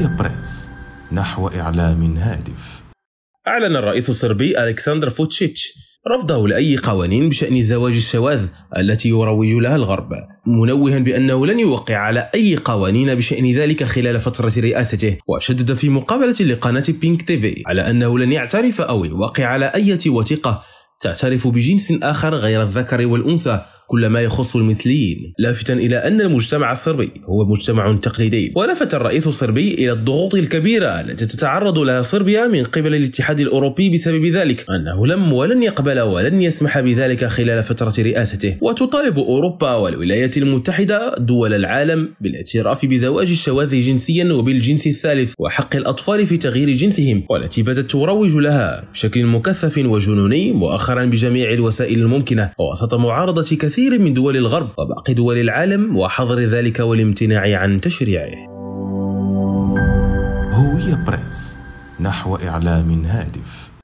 العربية بريس نحو إعلام هادف أعلن الرئيس الصربي ألكسندر فوتشيتش رفضه لأي قوانين بشأن زواج الشواذ التي يروج لها الغرب منوها بأنه لن يوقع على أي قوانين بشأن ذلك خلال فترة رئاسته وشدد في مقابلة لقناة بينك تيفي على أنه لن يعترف أو يوقع على أي وثيقة تعترف بجنس آخر غير الذكر والأنثى كل ما يخص المثليين لافتا إلى أن المجتمع الصربي هو مجتمع تقليدي ولفت الرئيس الصربي إلى الضغوط الكبيرة التي تتعرض لها صربيا من قبل الاتحاد الأوروبي بسبب ذلك أنه لم ولن يقبل ولن يسمح بذلك خلال فترة رئاسته وتطالب أوروبا والولايات المتحدة دول العالم بالاعتراف بزواج الشواذ جنسيا وبالجنس الثالث وحق الأطفال في تغيير جنسهم والتي بدت تروج لها بشكل مكثف وجنوني مؤخرا بجميع الوسائل الممكنة ووسط معارضة كثير كثير من دول الغرب وباقي دول العالم وحظر ذلك والامتناع عن تشريعه هوية بريس نحو إعلام هادف